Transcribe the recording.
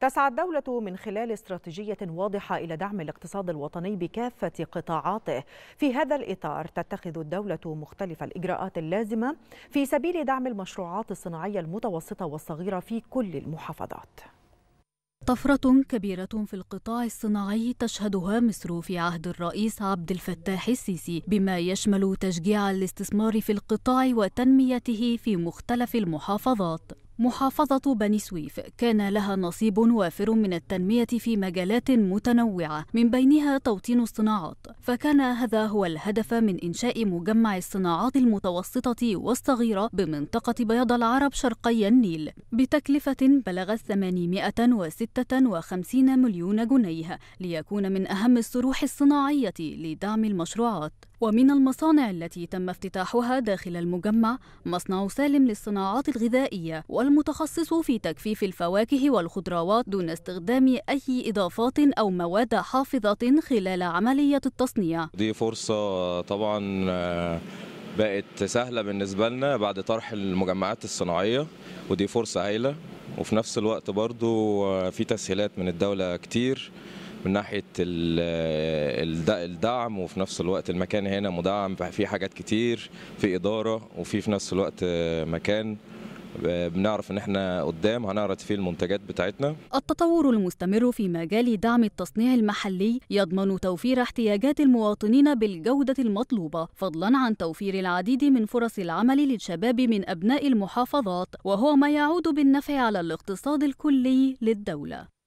تسعى الدولة من خلال استراتيجية واضحة إلى دعم الاقتصاد الوطني بكافة قطاعاته. في هذا الإطار تتخذ الدولة مختلف الإجراءات اللازمة في سبيل دعم المشروعات الصناعية المتوسطة والصغيرة في كل المحافظات. طفرة كبيرة في القطاع الصناعي تشهدها مصر في عهد الرئيس عبد الفتاح السيسي بما يشمل تشجيع الاستثمار في القطاع وتنميته في مختلف المحافظات محافظة بني سويف كان لها نصيب وافر من التنمية في مجالات متنوعة من بينها توطين الصناعات، فكان هذا هو الهدف من إنشاء مجمع الصناعات المتوسطة والصغيرة بمنطقة بيض العرب شرقي النيل بتكلفة بلغت 856 مليون جنيه ليكون من أهم الصروح الصناعية لدعم المشروعات. ومن المصانع التي تم افتتاحها داخل المجمع مصنع سالم للصناعات الغذائية والمتخصص في تجفيف الفواكه والخضروات دون استخدام أي إضافات أو مواد حافظة خلال عملية التصنيع دي فرصة طبعا آه، بقت سهلة بالنسبة لنا بعد طرح المجمعات الصناعية ودي فرصة هايلة وفي نفس الوقت برضو آه، في تسهيلات من الدولة كتير من ناحية الدعم وفي نفس الوقت المكان هنا مدعم في حاجات كتير في إدارة وفي في نفس الوقت مكان بنعرف ان احنا قدام هنعرض فيه المنتجات بتاعتنا التطور المستمر في مجال دعم التصنيع المحلي يضمن توفير احتياجات المواطنين بالجودة المطلوبة فضلا عن توفير العديد من فرص العمل للشباب من أبناء المحافظات وهو ما يعود بالنفع على الاقتصاد الكلي للدولة